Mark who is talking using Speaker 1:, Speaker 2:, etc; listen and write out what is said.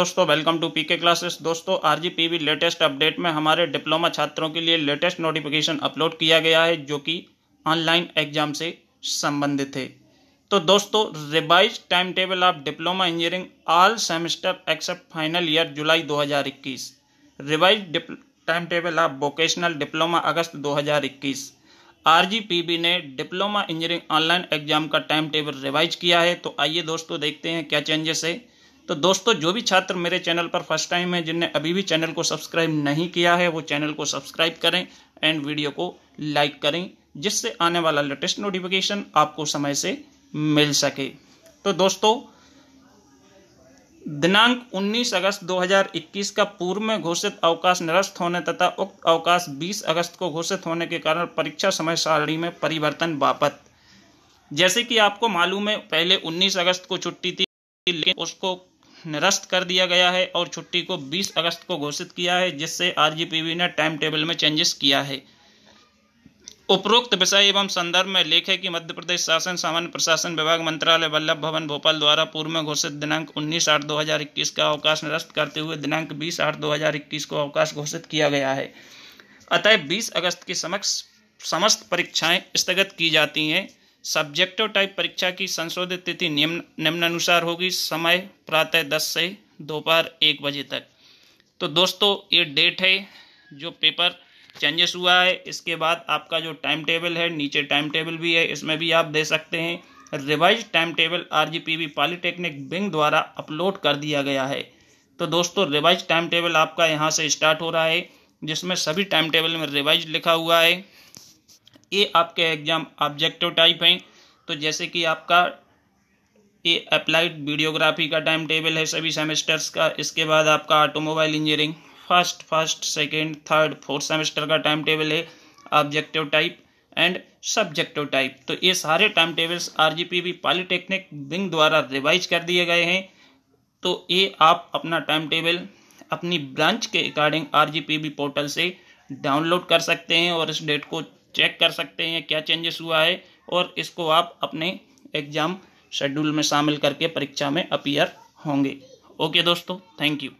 Speaker 1: दोस्तों welcome to PK classes दोस्तों RGPV latest update में हमारे डिप्लोमा छात्रों के लिए लेटेस्ट नोटिफिकेशन अपलोड किया गया है जो कि ऑनलाइन एग्जाम से संबंधित है तो दोस्तों revise time table of diploma engineering all semester except final year जुलाई दो revise time table of vocational diploma अगस्त दो आरजीपीबी ने डिप्लोमा इंजीनियरिंग ऑनलाइन एग्जाम का टाइम टेबल रिवाइज किया है तो आइए दोस्तों देखते हैं क्या चेंजेस है तो दोस्तों जो भी छात्र मेरे चैनल पर फर्स्ट टाइम है जिनने अभी भी चैनल को सब्सक्राइब नहीं किया है वो चैनल को सब्सक्राइब करें एंड वीडियो को लाइक करें जिससे आने वाला लेटेस्ट नोटिफिकेशन आपको समय से मिल सके तो दोस्तों दिनांक 19 अगस्त 2021 का पूर्व में घोषित अवकाश निरस्त होने तथा उक्त अवकाश 20 अगस्त को घोषित होने के कारण परीक्षा समय सारणी में परिवर्तन वापत जैसे कि आपको मालूम है पहले 19 अगस्त को छुट्टी थी लेकिन उसको निरस्त कर दिया गया है और छुट्टी को 20 अगस्त को घोषित किया है जिससे आरजीपीवी ने टाइम टेबल में चेंजेस किया है उपरोक्त विषय एवं संदर्भ में लेख है कि मध्य प्रदेश शासन सामान्य प्रशासन विभाग मंत्रालय वल्लभ भवन भोपाल द्वारा पूर्व में घोषित दिनांक 19 आठ 2021 का अवकाश निरस्त करते हुए दिनांक 20 आठ 2021 को अवकाश घोषित किया गया है अतः 20 अगस्त के समक्ष समस्त परीक्षाएं स्थगित की जाती हैं सब्जेक्टिव टाइप परीक्षा की संशोधित तिथि निम्न निम्नानुसार होगी समय प्रातः दस से दोपहर एक बजे तक तो दोस्तों ये डेट है जो पेपर चेंजेस हुआ है इसके बाद आपका जो टाइम टेबल है नीचे टाइम टेबल भी है इसमें भी आप दे सकते हैं revise time table RGPV polytechnic wing द्वारा अपलोड कर दिया गया है तो दोस्तों रिवाइज टाइम टेबल आपका यहाँ से स्टार्ट हो रहा है जिसमें सभी टाइम टेबल में रिवाइज लिखा हुआ है ये आपके एग्जाम ऑब्जेक्टिव टाइप हैं तो जैसे कि आपका ये अप्लाइड वीडियोग्राफी का टाइम टेबल है सभी सेमेस्टर्स का इसके बाद आपका automobile engineering first first second third fourth semester का टाइम टेबल है objective type and subjective type तो ये सारे time tables R G P polytechnic wing द्वारा रिवाइज कर दिए गए हैं तो ये आप अपना टाइम टेबल अपनी ब्रांच के according R G P portal से डाउनलोड कर सकते हैं और इस डेट को चेक कर सकते हैं क्या चेंजेस हुआ है और इसको आप अपने एग्ज़ाम शेड्यूल में शामिल करके परीक्षा में अपीयर होंगे ओके दोस्तों थैंक यू